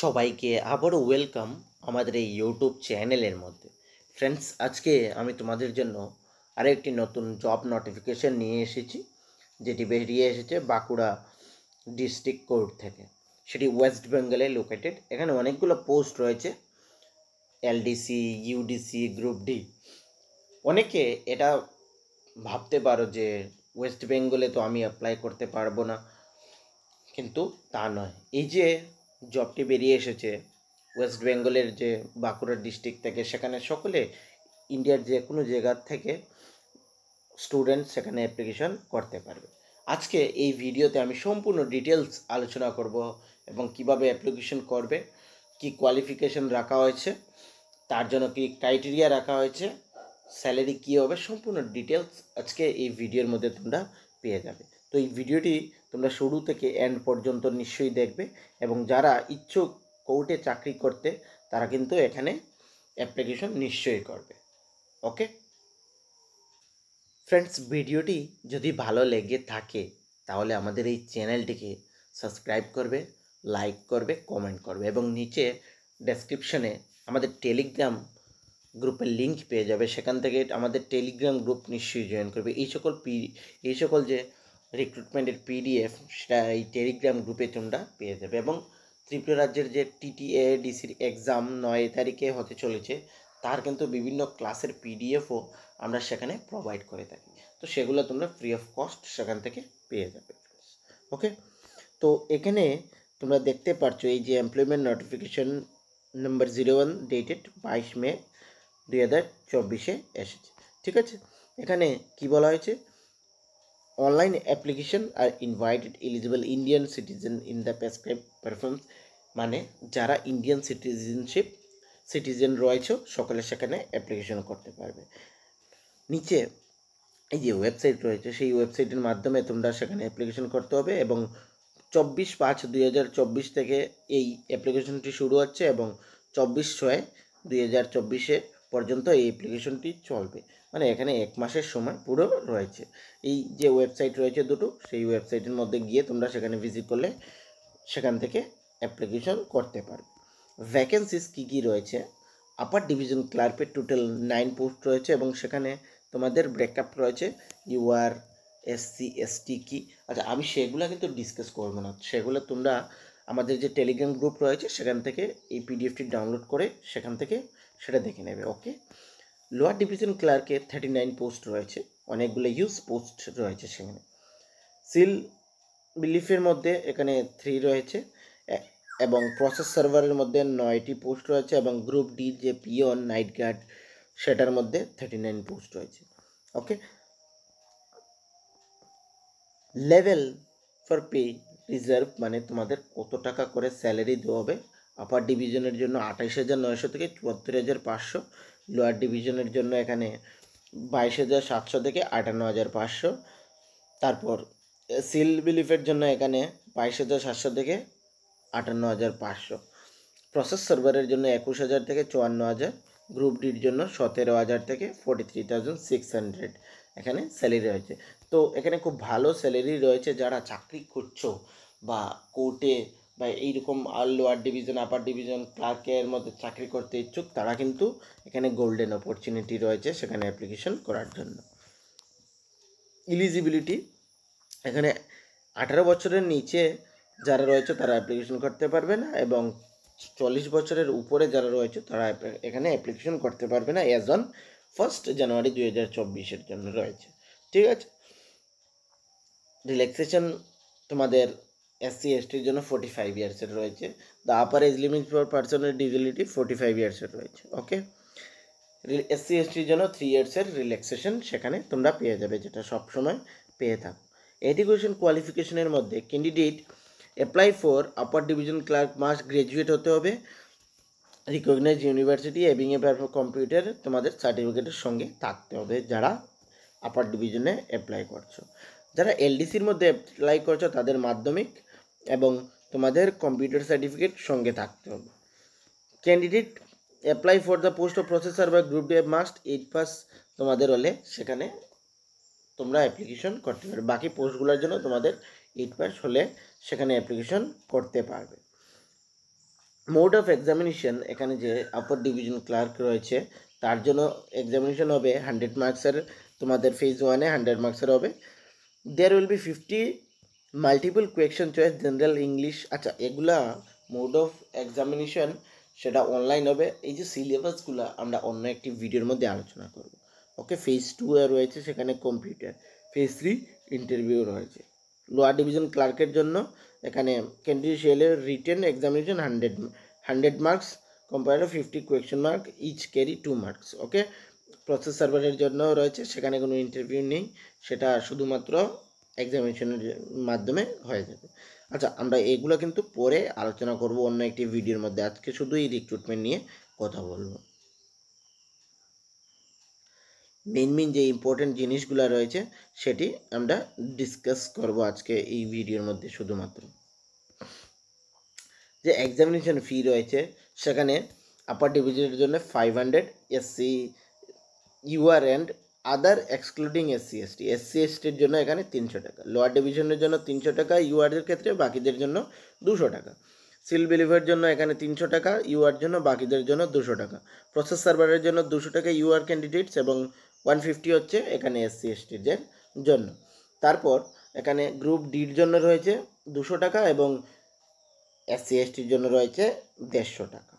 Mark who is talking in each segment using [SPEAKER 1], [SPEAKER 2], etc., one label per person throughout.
[SPEAKER 1] সবাইকে আবারও ওয়েলকাম আমাদের এই ইউটিউব চ্যানেলের মধ্যে ফ্রেন্ডস আজকে আমি তোমাদের জন্য আরেকটি নতুন জব নোটিফিকেশান নিয়ে এসেছি যেটি বেরিয়ে এসেছে বাঁকুড়া ডিস্ট্রিক্ট কোর্ট থেকে সেটি ওয়েস্ট বেঙ্গলে লোকেটেড এখানে অনেকগুলো পোস্ট রয়েছে এলডিসি ইউডিসি গ্রুপ ডি অনেকে এটা ভাবতে পারো যে ওয়েস্ট বেঙ্গলে তো আমি অ্যাপ্লাই করতে পারবো না কিন্তু তা নয় এই যে জবটি বেরিয়ে এসেছে ওয়েস্ট বেঙ্গলের যে বাঁকুড়া ডিস্ট্রিক্ট থেকে সেখানে সকলে ইন্ডিয়ার যে কোনো জায়গার থেকে স্টুডেন্ট সেখানে অ্যাপ্লিকেশন করতে পারবে আজকে এই ভিডিওতে আমি সম্পূর্ণ ডিটেলস আলোচনা করব এবং কিভাবে অ্যাপ্লিকেশন করবে কি কোয়ালিফিকেশন রাখা হয়েছে তার জন্য কি ক্রাইটেরিয়া রাখা হয়েছে স্যালারি কী হবে সম্পূর্ণ ডিটেলস আজকে এই ভিডিওর মধ্যে তোমরা পেয়ে যাবে তো এই ভিডিওটি তোমরা শুরু থেকে এন্ড পর্যন্ত নিশ্চয়ই দেখবে এবং যারা ইচ্ছুক কোর্টে চাকরি করতে তারা কিন্তু এখানে অ্যাপ্লিকেশন নিশ্চয়ই করবে ওকে ফ্রেন্ডস ভিডিওটি যদি ভালো লেগে থাকে তাহলে আমাদের এই চ্যানেলটিকে সাবস্ক্রাইব করবে লাইক করবে কমেন্ট করবে এবং নিচে ডেসক্রিপশনে আমাদের টেলিগ্রাম গ্রুপের লিঙ্ক পেয়ে যাবে সেখান থেকে আমাদের টেলিগ্রাম গ্রুপ নিশ্চয়ই জয়েন করবে এই সকল পি এই সকল যে রিক্রুটমেন্টের পিডিএফ সেটা এই টেলিগ্রাম গ্রুপে তোমরা পেয়ে যাবে এবং ত্রিপুরা রাজ্যের যে ডিসির এক্সাম নয় তারিখে হতে চলেছে তার কিন্তু বিভিন্ন ক্লাসের পিডিএফও আমরা সেখানে প্রোভাইড করে থাকি তো সেগুলো তোমরা ফ্রি অফ কস্ট সেখান থেকে পেয়ে যাবে ওকে তো এখানে তোমরা দেখতে পারছো এই যে employment notification number zero one dated বাইশ মে দুই হাজার চব্বিশে এসেছে ঠিক আছে এখানে কি বলা হয়েছে online application are invited eligible indian citizen in the prescribed performs মানে যারা ইন্ডিয়ান সিটিজেনশিপ সিটিজেন রয়েছে সকলে সেখানে অ্যাপ্লিকেশন করতে পারবে নিচে এই যে ওয়েবসাইট রয়েছে সেই ওয়েবসাইটের মাধ্যমে তোমরা সেখানে অ্যাপ্লিকেশন করতে হবে এবং চব্বিশ পাঁচ দুই থেকে এই অ্যাপ্লিকেশনটি শুরু হচ্ছে এবং চব্বিশ ছয় দুই হাজার চব্বিশে পর্যন্ত এই অ্যাপ্লিকেশনটি চলবে মানে এখানে এক মাসের সময় পুরো রয়েছে এই যে ওয়েবসাইট রয়েছে দুটো সেই ওয়েবসাইটের মধ্যে গিয়ে তোমরা সেখানে ভিজিট করলে সেখান থেকে অ্যাপ্লিকেশন করতে পারবে ভ্যাকেন্সিস কী কী রয়েছে আপার ডিভিশন ক্লার্কের টোটাল নাইন পোস্ট রয়েছে এবং সেখানে তোমাদের ব্রেকআপ রয়েছে ইউআর এসসি এসটি কি আচ্ছা আমি সেগুলো কিন্তু ডিসকাস করবো না সেগুলো তোমরা আমাদের যে টেলিগ্রাম গ্রুপ রয়েছে সেখান থেকে এই পিডিএফটি ডাউনলোড করে সেখান থেকে সেটা দেখে নেবে ওকে লোয়ার ডিভিশন ক্লার্কে থার্টি নাইন পোস্ট রয়েছে অনেকগুলো ইউজ পোস্ট রয়েছে সেখানে সিল বিলিফের মধ্যে এখানে থ্রি রয়েছে এবং প্রসেস সার্ভারের মধ্যে নয়টি পোস্ট রয়েছে এবং গ্রুপ ডি যে পিওন নাইট গার্ড সেটার মধ্যে থার্টি নাইন পোস্ট রয়েছে okay level four pay reserve মানে তোমাদের কত টাকা করে স্যালারি দেওয়া হবে আপার ডিভিশনের জন্য আঠাইশ হাজার নয়শো থেকে চুয়াত্তর হাজার পাঁচশো লোয়ার ডিভিশনের জন্য এখানে বাইশ হাজার সাতশো থেকে আটান্ন হাজার পাঁচশো তারপর সিল বিলিফের জন্য এখানে বাইশ হাজার সাতশো থেকে আটান্ন হাজার পাঁচশো প্রসেস সার্ভারের জন্য একুশ হাজার থেকে চুয়ান্ন হাজার গ্রুপ ডির জন্য সতেরো হাজার থেকে forty three thousand six hundred এখানে স্যালারি রয়েছে তো এখানে খুব ভালো স্যালারি রয়েছে যারা চাকরি করছো বা কোর্টে বা এইরকম লোয়ার ডিভিশন আপার ডিভিশন ক্লার্কের মধ্যে চাকরি করতে ইচ্ছুক তারা কিন্তু এখানে গোল্ডেন অপরচুনিটি রয়েছে সেখানে অ্যাপ্লিকেশন করার জন্য ইলিজিবিলিটি এখানে আঠারো বছরের নিচে যারা রয়েছে তারা অ্যাপ্লিকেশন করতে পারবে না এবং চল্লিশ বছরের উপরে যারা রয়েছে তারা এখানে অ্যাপ্লিকেশন করতে পারবে না অ্যাজ অন ফার্স্ট জানুয়ারি দুই হাজার চব্বিশের জন্য রয়েছে ঠিক আছে রিল্যাক্সেশন তোমাদের এসসি এসটির জন্য ফোর্টি ফাইভ ইয়ার্সের রয়েছে the upper age limit for পার্সনের ডিজিলিটি ফোর্টি ফাইভ ইয়ার্সের রয়েছে ওকে এসসি এসটির জন্য থ্রি ইয়ার্সের রিল্যাক্সেশন সেখানে তোমরা পেয়ে যাবে যেটা সবসময় পেয়ে থাকো এডুকেশন কোয়ালিফিকেশনের মধ্যে candidate apply for upper division clerk must graduate হতে হবে রিকগনাইজ ইউনিভার্সিটি এবং এ প্ল্যাটফর্ম কম্পিউটার তোমাদের সার্টিফিকেটের সঙ্গে থাকতে হবে যারা আপার ডিভিশনে অ্যাপ্লাই করছো যারা এলডিসির মধ্যে অ্যাপ্লাই করছো তাদের মাধ্যমিক এবং তোমাদের কম্পিউটার সার্টিফিকেট সঙ্গে থাকতে হবে candidate apply for the post of processor বা group D must eight pass তোমাদের হলে সেখানে তোমরা অ্যাপ্লিকেশন করতে পারবে বাকি পোস্টগুলোর জন্য তোমাদের এইট পাস হলে সেখানে অ্যাপ্লিকেশন করতে পারবে মোড অফ এক্সামিনেশন এখানে যে আপার ডিভিশন ক্লার্ক রয়েছে তার জন্য এক্সামিনেশন হবে হান্ড্রেড মার্কসের তোমাদের ফেজ ওয়ানে হান্ড্রেড মার্কসের হবে there will be fifty multiple question choice general English আচ্ছা এগুলা মোড অফ এক্সামিনেশন সেটা অনলাইন হবে এই যে সিলেবাসগুলো আমরা অন্য একটি ভিডিওর মধ্যে আলোচনা করব ওকে ফেজ টু রয়েছে সেখানে কম্পিউটার ফেজ থ্রি ইন্টারভিউ রয়েছে লোয়ার ডিভিশন ক্লার্কের জন্য এখানে কেন্দ্রিশিয়ালের written examination hundred hundred marks compare fifty question mark each carry two marks okay process সার্ভারের জন্য রয়েছে সেখানে কোনো ইন্টারভিউ নেই সেটা শুধুমাত্র এক্সামিনেশনের মাধ্যমে হয়ে যাবে আচ্ছা আমরা এগুলো কিন্তু পরে আলোচনা করব অন্য একটি ভিডিওর মধ্যে আজকে শুধু এই রিক্রুটমেন্ট নিয়ে কথা বলবো মেন মেন যে ইম্পর্টেন্ট জিনিসগুলো রয়েছে সেটি আমরা ডিসকাস করব আজকে এই ভিডিওর মধ্যে শুধুমাত্র যে এক্সামিনেশন ফি রয়েছে সেখানে আপার ডিভিশনের জন্য five hundred SC UR and other excluding SC ST SC এসটির জন্য এখানে তিনশো টাকা লোয়ার ডিভিশনের জন্য তিনশো টাকা ইউআরের ক্ষেত্রে বাকিদের জন্য দুশো টাকা সিল বিলিভের জন্য এখানে তিনশো টাকা ইউআর জন্য বাকিদের জন্য দুশো টাকা প্রসেস সার্ভারের জন্য দুশো টাকা ইউআর ক্যান্ডিডেটস এবং ওয়ান ফিফটি হচ্ছে এখানে এসসি এসটিদের জন্য তারপর এখানে গ্রুপ ডির জন্য রয়েছে দুশো টাকা এবং এসসি এসটির জন্য রয়েছে দেড়শো টাকা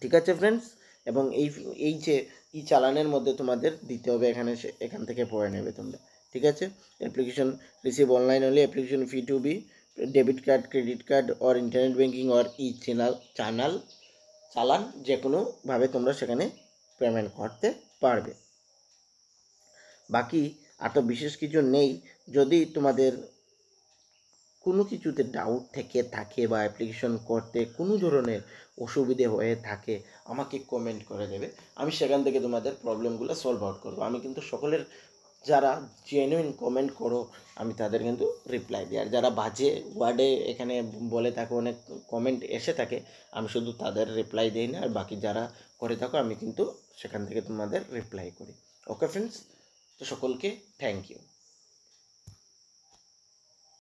[SPEAKER 1] ঠিক আছে ফ্রেন্ডস এবং এই এই যে ই চালানের মধ্যে তোমাদের দিতে হবে এখানে এখান থেকে পড়ে নেবে তোমরা ঠিক আছে অ্যাপ্লিকেশন রিসিভ অনলাইন হলে application fee to be debit card credit card or internet banking or e channel channel challan যে কোনোভাবে তোমরা সেখানে পেমেন্ট করতে পারবে বাকি আর তো বিশেষ কিছু নেই যদি তোমাদের কোনো কিছুতে ডাউট থেকে থাকে বা অ্যাপ্লিকেশন করতে কোনো ধরনের অসুবিধে হয়ে থাকে আমাকে কমেন্ট করে দেবে আমি সেখান থেকে তোমাদের প্রবলেমগুলো সলভ আউট করবো আমি কিন্তু সকলের যারা জেনুইন কমেন্ট করো আমি তাদের কিন্তু রিপ্লাই দিই আর যারা বাজে ওয়ার্ডে এখানে বলে থাকো অনেক কমেন্ট এসে থাকে আমি শুধু তাদের রিপ্লাই দিই না আর বাকি যারা করে থাকো আমি কিন্তু সেখান থেকে তোমাদের রিপ্লাই করি ওকে ফ্রেন্ডস তো সকলকে থ্যাংক ইউ